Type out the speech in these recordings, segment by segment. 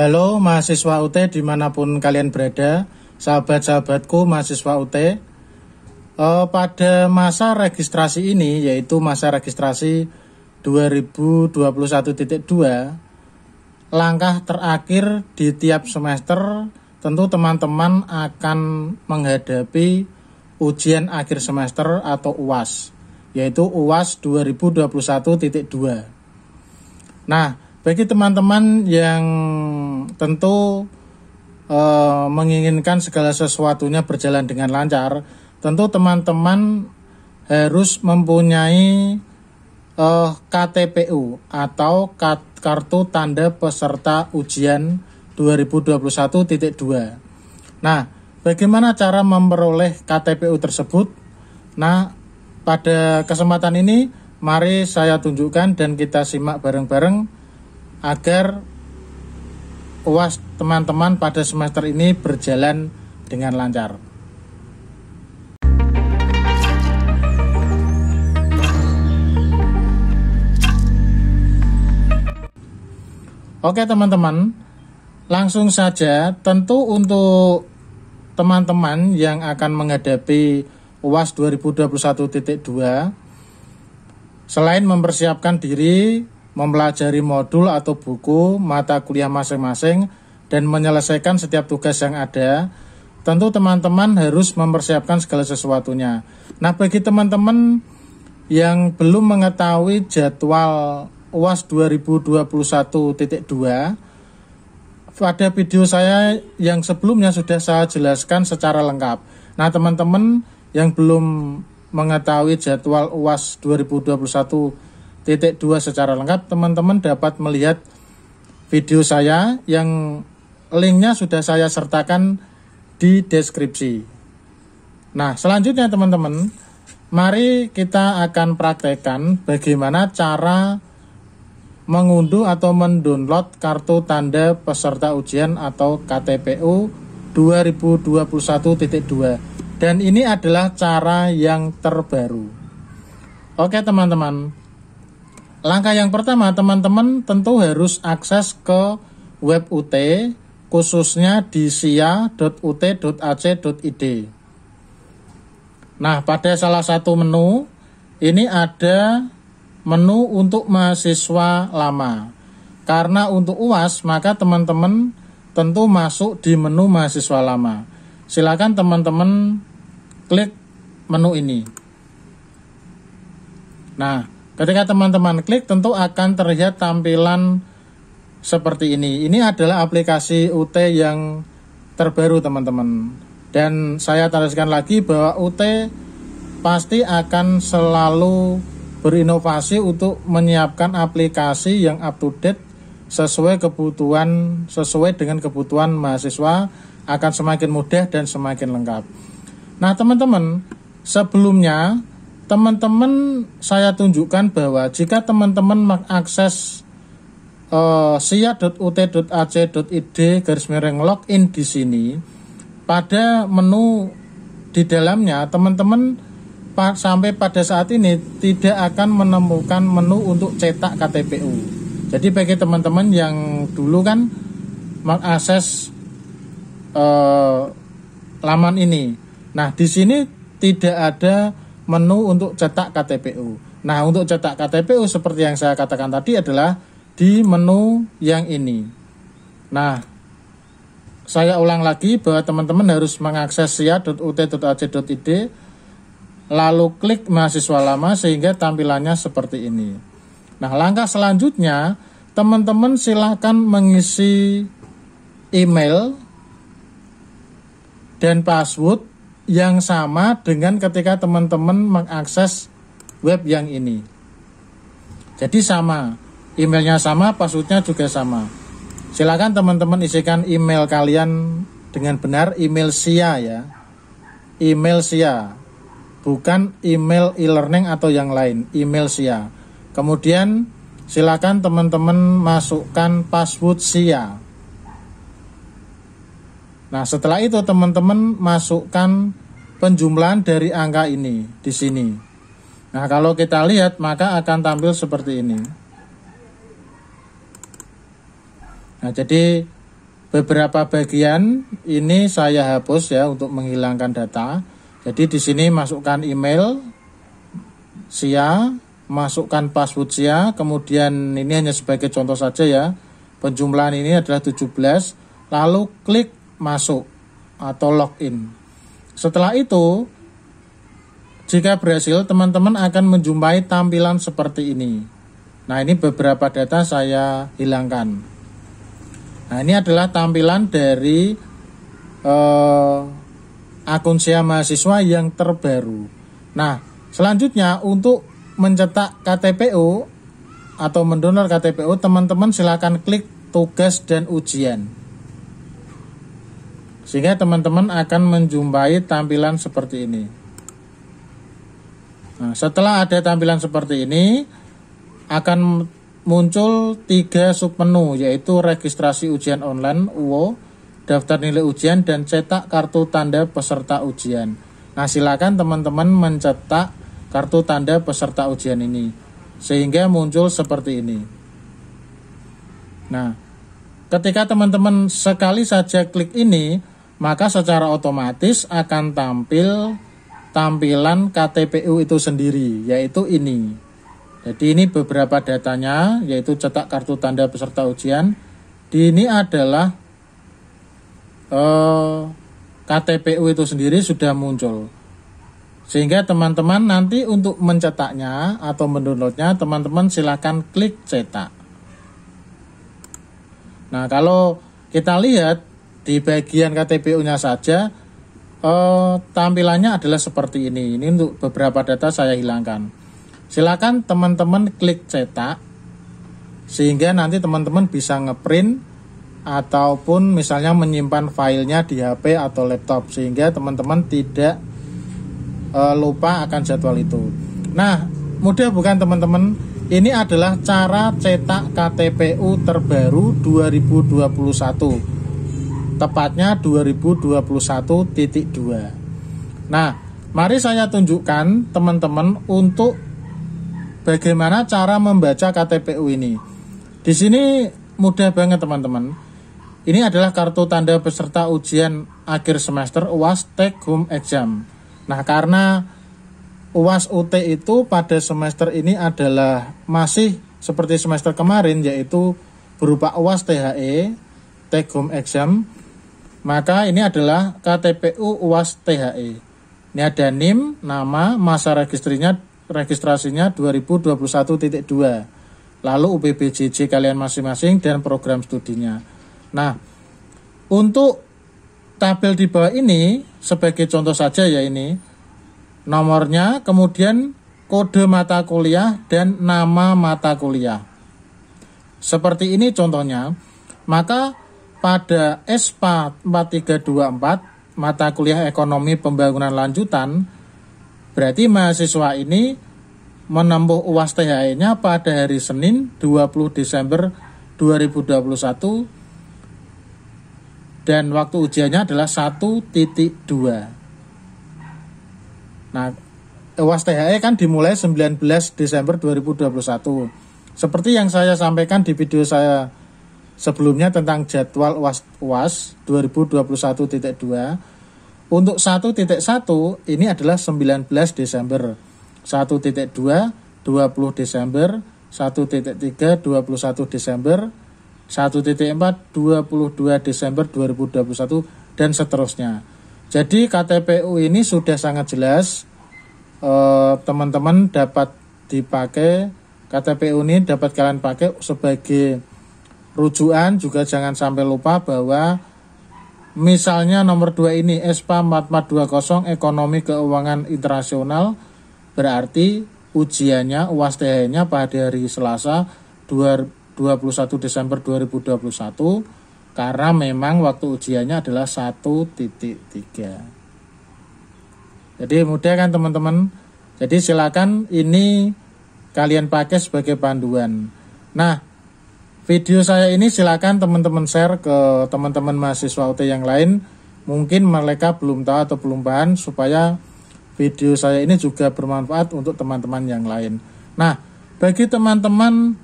Halo mahasiswa UT dimanapun kalian berada, sahabat-sahabatku mahasiswa UT. E, eh, pada masa registrasi ini, yaitu masa registrasi 2021.2, langkah terakhir di tiap semester tentu teman-teman akan menghadapi ujian akhir semester atau UAS, yaitu UAS 2021.2. Nah, bagi teman-teman yang tentu e, menginginkan segala sesuatunya berjalan dengan lancar, tentu teman-teman harus mempunyai e, eh, KTPU atau kartu tanda peserta ujian 2021.2. Nah, bagaimana cara memperoleh KTPU tersebut? Nah, pada kesempatan ini mari saya tunjukkan dan kita simak bareng-bareng agar UAS teman-teman pada semester ini berjalan dengan lancar. Oke teman-teman, langsung saja tentu untuk teman-teman yang akan menghadapi UAS 2021.2 selain mempersiapkan diri mempelajari modul atau buku mata kuliah masing-masing dan menyelesaikan setiap tugas yang ada, tentu teman-teman harus mempersiapkan segala sesuatunya. Nah, bagi teman-teman yang belum mengetahui jadwal UAS 2021.2 pada video saya yang sebelumnya sudah saya jelaskan secara lengkap. Nah, teman-teman yang belum mengetahui jadwal UAS 2021 titik dua secara lengkap teman-teman dapat melihat video saya yang linknya sudah saya sertakan di deskripsi nah selanjutnya teman-teman mari kita akan praktekkan bagaimana cara mengunduh atau mendownload kartu tanda peserta ujian atau KTPU 2021.2 dan ini adalah cara yang terbaru. Oke teman-teman, Langkah yang pertama, teman-teman tentu harus akses ke web UT, khususnya di sia.ut.ac.id. Nah, pada salah satu menu, ini ada menu untuk mahasiswa lama. Karena untuk UAS, maka teman-teman tentu masuk di menu mahasiswa lama. Silakan teman-teman klik menu ini. Nah, Ketika teman-teman klik tentu akan terlihat tampilan seperti ini. Ini adalah aplikasi UT yang terbaru teman-teman. Dan saya tariskan lagi bahwa UT pasti akan selalu berinovasi untuk menyiapkan aplikasi yang up to date sesuai kebutuhan sesuai dengan kebutuhan mahasiswa akan semakin mudah dan semakin lengkap. Nah, teman-teman, sebelumnya teman-teman saya tunjukkan bahwa jika teman-teman mengakses uh, sia.ut.ac.id garis miring login di sini pada menu di dalamnya teman-teman sampai pada saat ini tidak akan menemukan menu untuk cetak KTPU. Jadi bagi teman-teman yang dulu kan mengakses uh, laman ini, nah di sini tidak ada menu untuk cetak KTPU. Nah, untuk cetak KTPU seperti yang saya katakan tadi adalah di menu yang ini. Nah, saya ulang lagi bahwa teman-teman harus mengakses sia.ut.ac.id lalu klik mahasiswa lama sehingga tampilannya seperti ini. Nah, langkah selanjutnya teman-teman silahkan mengisi email dan password yang sama dengan ketika teman-teman mengakses web yang ini. Jadi sama, emailnya sama, passwordnya juga sama. Silakan teman-teman isikan email kalian dengan benar email SIA ya. Email SIA, bukan email e-learning atau yang lain, email SIA. Kemudian silakan teman-teman masukkan password SIA. Nah, setelah itu teman-teman masukkan penjumlahan dari angka ini di sini. Nah, kalau kita lihat maka akan tampil seperti ini. Nah, jadi beberapa bagian ini saya hapus ya untuk menghilangkan data. Jadi di sini masukkan email SIA, masukkan password SIA, kemudian ini hanya sebagai contoh saja ya. Penjumlahan ini adalah 17, lalu klik masuk atau login. Setelah itu, jika berhasil, teman-teman akan menjumpai tampilan seperti ini. Nah, ini beberapa data saya hilangkan. Nah, ini adalah tampilan dari eh, akun SIA mahasiswa yang terbaru. Nah, selanjutnya untuk mencetak KTPO atau mendonor KTPO, teman-teman silakan klik tugas dan ujian. Sehingga teman-teman akan menjumpai tampilan seperti ini. Nah, setelah ada tampilan seperti ini, akan muncul tiga sub-menu, yaitu registrasi ujian online UO, daftar nilai ujian dan cetak kartu tanda peserta ujian. Nah, silakan teman-teman mencetak kartu tanda peserta ujian ini sehingga muncul seperti ini. Nah, ketika teman-teman sekali saja klik ini, maka secara otomatis akan tampil tampilan KTPU itu sendiri, yaitu ini. Jadi ini beberapa datanya, yaitu cetak kartu tanda peserta ujian. Di ini adalah eh, KTPU itu sendiri sudah muncul. Sehingga teman-teman nanti untuk mencetaknya atau mendownloadnya, teman-teman silakan klik cetak. Nah kalau kita lihat di bagian KTPU-nya saja eh, tampilannya adalah seperti ini. Ini untuk beberapa data saya hilangkan. Silakan teman-teman klik cetak sehingga nanti teman-teman bisa ngeprint ataupun misalnya menyimpan filenya di HP atau laptop sehingga teman-teman tidak eh, lupa akan jadwal itu. Nah, mudah bukan teman-teman? Ini adalah cara cetak KTPU terbaru 2021 tepatnya 2021.2. Nah, mari saya tunjukkan teman-teman untuk bagaimana cara membaca KTPU ini. Di sini mudah banget teman-teman. Ini adalah kartu tanda peserta ujian akhir semester UAS Take Home Exam. Nah, karena UAS UT itu pada semester ini adalah masih seperti semester kemarin yaitu berupa UAS THE, Take Home Exam, maka ini adalah KTPU UAS THE. Ini ada NIM, nama, masa registrinya, registrasinya 2021.2. Lalu UPBJJ kalian masing-masing dan program studinya. Nah, untuk tabel di bawah ini sebagai contoh saja ya ini. Nomornya, kemudian kode mata kuliah dan nama mata kuliah. Seperti ini contohnya. Maka pada ESPA 4324 mata kuliah ekonomi pembangunan lanjutan berarti mahasiswa ini menempuh UAS THE-nya pada hari Senin 20 Desember 2021 dan waktu ujiannya adalah 1.2. Nah, UAS THE kan dimulai 19 Desember 2021. Seperti yang saya sampaikan di video saya sebelumnya tentang jadwal UAS-UAS 2021.2. Untuk 1.1 ini adalah 19 Desember, 1.2 20 Desember, 1.3 21 Desember, 1.4 22 Desember 2021 dan seterusnya. Jadi KTPU ini sudah sangat jelas eh, teman-teman dapat dipakai KTPU ini dapat kalian pakai sebagai rujukan juga jangan sampai lupa bahwa misalnya nomor 2 ini ESPA 4420 ekonomi keuangan internasional berarti ujiannya UAS TH-nya pada hari Selasa 21 Desember 2021 karena memang waktu ujiannya adalah 1.3 jadi mudah kan teman-teman jadi silakan ini kalian pakai sebagai panduan nah Video saya ini silakan teman-teman share ke teman-teman mahasiswa UT yang lain. Mungkin mereka belum tahu atau belum paham supaya video saya ini juga bermanfaat untuk teman-teman yang lain. Nah, bagi teman-teman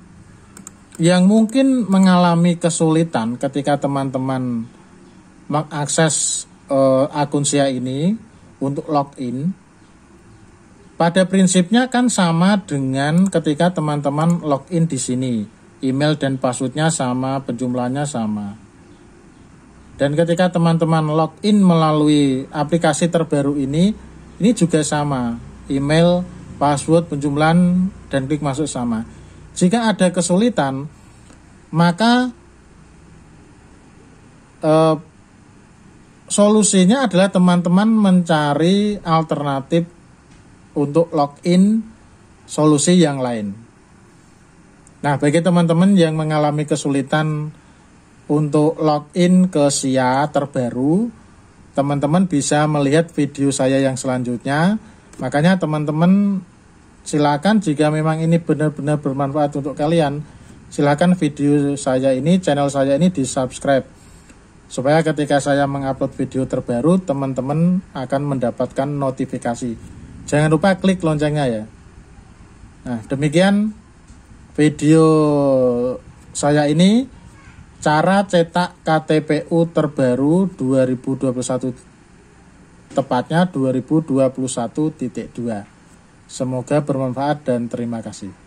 yang mungkin mengalami kesulitan ketika teman-teman mengakses uh, akun SIA ini untuk login, pada prinsipnya kan sama dengan ketika teman-teman login di sini email dan passwordnya sama, penjumlahnya sama. Dan ketika teman-teman login melalui aplikasi terbaru ini, ini juga sama, email, password, penjumlahan, dan klik masuk sama. Jika ada kesulitan, maka eh, solusinya adalah teman-teman mencari alternatif untuk login solusi yang lain. Nah, bagi teman-teman yang mengalami kesulitan untuk login ke SIA terbaru, teman-teman bisa melihat video saya yang selanjutnya. Makanya teman-teman silakan jika memang ini benar-benar bermanfaat untuk kalian, silakan video saya ini, channel saya ini di-subscribe. Supaya ketika saya mengupload video terbaru, teman-teman akan mendapatkan notifikasi. Jangan lupa klik loncengnya ya. Nah, demikian video saya ini cara cetak KTPU terbaru 2021 tepatnya 2021.2. Semoga bermanfaat dan terima kasih.